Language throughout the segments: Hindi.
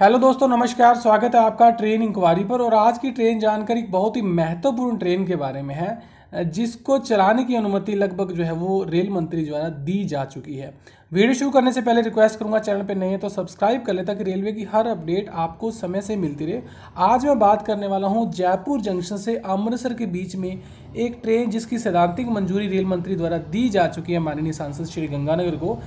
हेलो दोस्तों नमस्कार स्वागत है आपका ट्रेन इंक्वायरी पर और आज की ट्रेन जानकारी एक बहुत ही महत्वपूर्ण ट्रेन के बारे में है जिसको चलाने की अनुमति लगभग जो है वो रेल मंत्री द्वारा दी जा चुकी है वीडियो शुरू करने से पहले रिक्वेस्ट करूंगा चैनल पर नहीं है तो सब्सक्राइब कर लेता ताकि रेलवे की हर अपडेट आपको समय से मिलती रहे आज मैं बात करने वाला हूँ जयपुर जंक्शन से अमृतसर के बीच में एक ट्रेन जिसकी सैद्धांतिक मंजूरी रेल मंत्री द्वारा दी जा चुकी है माननीय सांसद श्री गंगानगर को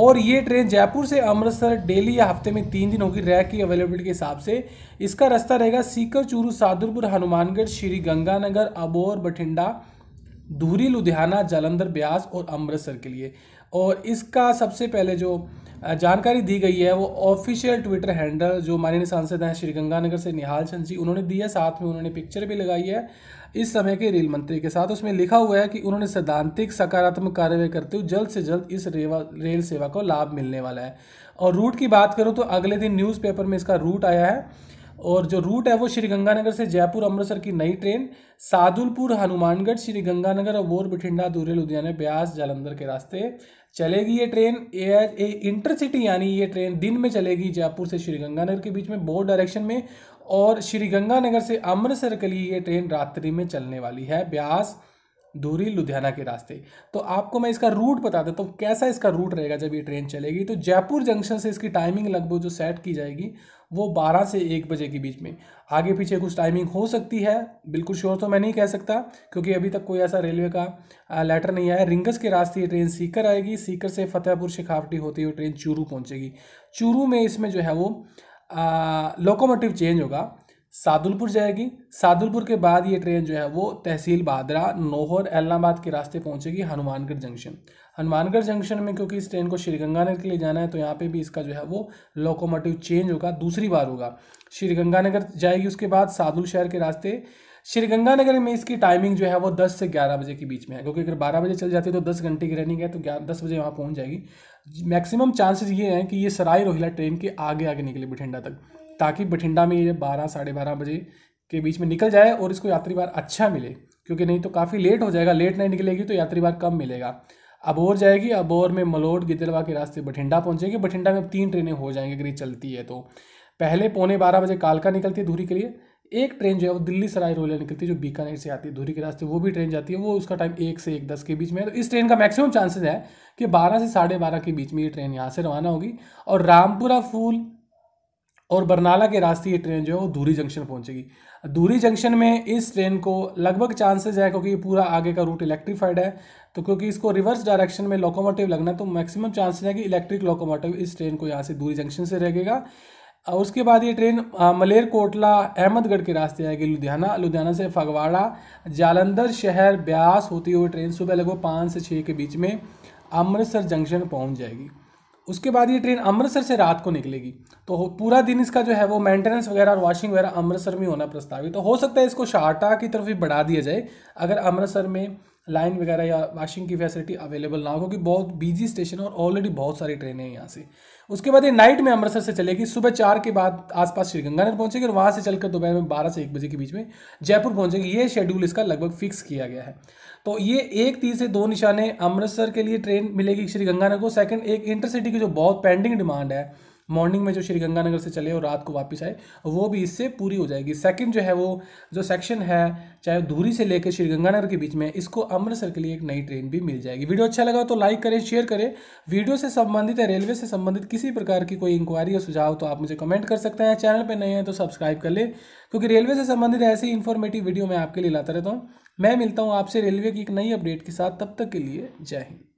और ये ट्रेन जयपुर से अमृतसर डेली या हफ्ते में तीन दिन होगी रैक की अवेलेबिलिटी के हिसाब से इसका रास्ता रहेगा सीकर चूरू सादुरपुर हनुमानगढ़ श्री गंगानगर अबोर बठिंडा धूरी लुधियाना जालंधर ब्यास और अमृतसर के लिए और इसका सबसे पहले जो जानकारी दी गई है वो ऑफिशियल ट्विटर हैंडल जो माननीय सांसद हैं श्री गंगानगर से निहाल चंद जी उन्होंने दी है साथ में उन्होंने पिक्चर भी लगाई है इस समय के रेल मंत्री के साथ उसमें लिखा हुआ है कि उन्होंने सैद्धांतिक सकारात्मक कार्रवाई करते हुए जल्द से जल्द इस रेल सेवा को लाभ मिलने वाला है और रूट की बात करूँ तो अगले दिन न्यूज़पेपर में इसका रूट आया है और जो रूट है वो श्रीगंगानगर से जयपुर अमृतसर की नई ट्रेन सादुलपुर हनुमानगढ़ श्रीगंगानगर और बोर बठिंडा दूरे लुधियाना ब्यास जालंधर के रास्ते चलेगी ये ट्रेन ए ए इंटरसिटी यानी ये ट्रेन दिन में चलेगी जयपुर से श्रीगंगानगर के बीच में बोर्ड डायरेक्शन में और श्रीगंगानगर से अमृतसर के लिए ये ट्रेन रात्रि में चलने वाली है ब्यास दूरी लुधियाना के रास्ते तो आपको मैं इसका रूट बता देता तो हूँ कैसा इसका रूट रहेगा जब ये ट्रेन चलेगी तो जयपुर जंक्शन से इसकी टाइमिंग लगभग जो सेट की जाएगी वो 12 से 1 बजे के बीच में आगे पीछे कुछ टाइमिंग हो सकती है बिल्कुल श्योर तो मैं नहीं कह सकता क्योंकि अभी तक कोई ऐसा रेलवे का लेटर नहीं आया रिंगस के रास्ते ये ट्रेन सीकर आएगी सीकर से फतेहपुर शेखावटी होती हुई ट्रेन चूरू पहुँचेगी चूरू में इसमें जो है वो लोकोमोटिव चेंज होगा सादुलपुर जाएगी सादुलपुर के बाद ये ट्रेन जो है वो तहसील बादरा नोहर एलनाबाद के रास्ते पहुंचेगी हनुमानगढ़ जंक्शन हनुमानगढ़ जंक्शन में क्योंकि इस ट्रेन को श्रीगंगानगर के लिए जाना है तो यहाँ पे भी इसका जो है वो लोकोमोटिव चेंज होगा दूसरी बार होगा श्रीगंगानगर जाएगी उसके बाद सादुल शहर के रास्ते श्रीगंगानगर में इसकी टाइमिंग जो है वो दस से ग्यारह बजे के बीच में है क्योंकि अगर बारह बजे चल जाती है तो दस घंटे की रनिंग है तो ग्यारह दस बजे वहाँ पहुँच जाएगी मैक्सिमम चांसेस ये हैं कि ये सराय रोहिला ट्रेन के आगे आगे निकले बठिंडा तक ताकि बठिंडा में ये बारह साढ़े बारह बजे के बीच में निकल जाए और इसको यात्री बार अच्छा मिले क्योंकि नहीं तो काफ़ी लेट हो जाएगा लेट नहीं निकलेगी तो यात्री बार कम मिलेगा अबोर जाएगी अबोर में मलोड गिदरवा के रास्ते बठिंडा पहुंचेगी बठिंडा में तीन ट्रेनें हो जाएंगी अगर ये चलती है तो पहले पौने बारह बजे कालका निकलती है धूरी के लिए एक ट्रेन जो है वो दिल्ली सराय रोहिला निकलती है जो बीकानेर से आती है धूरी के रास्ते वो भी ट्रेन जाती है वो उसका टाइम एक से एक दस के बीच में है तो इस ट्रेन का मैक्सिमम चांसेस है कि बारह से साढ़े बारह के बीच में ये ट्रेन यहाँ से रवाना होगी और रामपुरा फूल और बरनाला के रास्ते ये ट्रेन जो है वो धूरी जंक्शन पहुंचेगी धूरी जंक्शन में इस ट्रेन को लगभग चांसेस है क्योंकि ये पूरा आगे का रूट इलेक्ट्रीफाइड है तो क्योंकि इसको रिवर्स डायरेक्शन में लोकोमोटिव लगना तो मैक्सिमम चांसेस है कि इलेक्ट्रिक लोकोमोटिव इस ट्रेन को यहाँ से दूरी जंक्शन से रहेगा उसके बाद ये ट्रेन मलेर कोटला अहमदगढ़ के रास्ते आएगी लुधियाना लुधियाना से फगवाड़ा जालंधर शहर ब्यास होती हुई ट्रेन सुबह लगभग पाँच से छः के बीच में अमृतसर जंक्शन पहुंच जाएगी उसके बाद ये ट्रेन अमृतसर से रात को निकलेगी तो पूरा दिन इसका जो है वो मेंटेनेंस वगैरह और वॉशिंग वगैरह अमृतसर में होना प्रस्तावित तो हो सकता है इसको शारटा की तरफ भी बढ़ा दिया जाए अगर अमृतसर में लाइन वगैरह या वाशिंग की फैसिलिटी अवेलेबल ना हो क्योंकि बहुत बिजी स्टेशन है और ऑलरेडी बहुत सारी ट्रेनें हैं यहाँ से उसके बाद ये नाइट में अमृतसर से चलेगी सुबह चार के बाद आसपास श्रीगंगानगर पहुंचेगी और वहाँ से चलकर दोपहर में बारह से एक बजे के बीच में जयपुर पहुंचेगी ये शेड्यूल इसका लगभग फिक्स किया गया है तो ये एक तीस से दो निशाने अमृतसर के लिए ट्रेन मिलेगी श्रीगंगानगर को सेकंड एक इंटरसिटी की जो बहुत पेंडिंग डिमांड है मॉर्निंग में जो श्री गंगानगर से चले और रात को वापस आए वो भी इससे पूरी हो जाएगी सेकंड जो है वो जो सेक्शन है चाहे धूरी से लेकर श्री गंगानगर के बीच में इसको अमृतसर के लिए एक नई ट्रेन भी मिल जाएगी वीडियो अच्छा लगा तो लाइक करें शेयर करें वीडियो से संबंधित या रेलवे से संबंधित किसी प्रकार की कोई इंक्वायरी या सुझाव तो आप मुझे कमेंट कर सकते हैं चैनल पर नए हैं तो सब्सक्राइब कर लें क्योंकि रेलवे से संबंधित ऐसी इन्फॉर्मेटिव वीडियो मैं आपके लिए लाता रहता हूँ मैं मिलता हूँ आपसे रेलवे की एक नई अपडेट के साथ तब तक के लिए जय हिंद